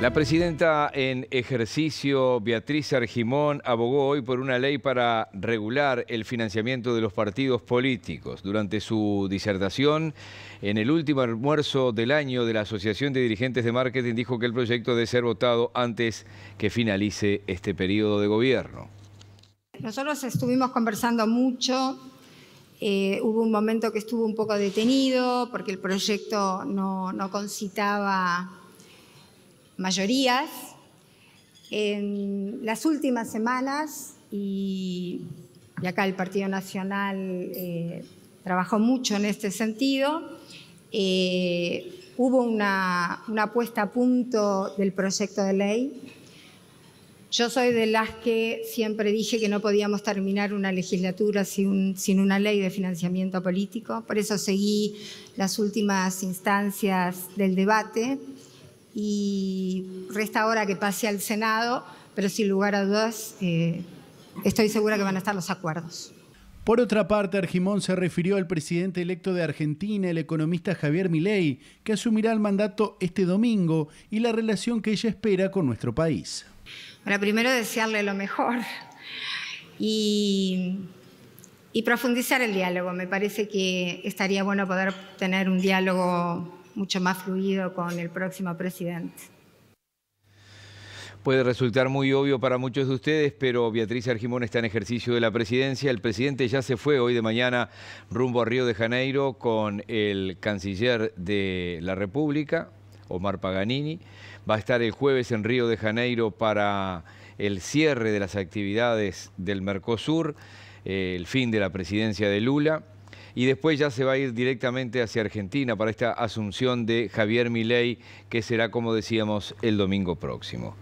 La presidenta en ejercicio, Beatriz Argimón, abogó hoy por una ley para regular el financiamiento de los partidos políticos. Durante su disertación, en el último almuerzo del año de la Asociación de Dirigentes de Marketing, dijo que el proyecto debe ser votado antes que finalice este periodo de gobierno. Nosotros estuvimos conversando mucho. Eh, hubo un momento que estuvo un poco detenido porque el proyecto no, no concitaba mayorías. En las últimas semanas, y, acá el Partido Nacional eh, trabajó mucho en este sentido, eh, hubo una, una puesta a punto del proyecto de ley. Yo soy de las que siempre dije que no podíamos terminar una legislatura sin una ley de financiamiento político, por eso seguí las últimas instancias del debate y resta ahora que pase al Senado, pero sin lugar a dudas eh, estoy segura que van a estar los acuerdos. Por otra parte, Argimón se refirió al presidente electo de Argentina, el economista Javier Milei, que asumirá el mandato este domingo y la relación que ella espera con nuestro país. Bueno, primero desearle lo mejor y profundizar el diálogo. Me parece que estaría bueno poder tener un diálogo mucho más fluido con el próximo presidente. Puede resultar muy obvio para muchos de ustedes, pero Beatriz Argimón está en ejercicio de la presidencia. El presidente ya se fue hoy de mañana rumbo a Río de Janeiro con el canciller de la República, Omar Paganini. Va a estar el jueves en Río de Janeiro para el cierre de las actividades del Mercosur, eh, el fin de la presidencia de Lula y después ya se va a ir directamente hacia Argentina para esta asunción de Javier Milei, que será, como decíamos, el domingo próximo.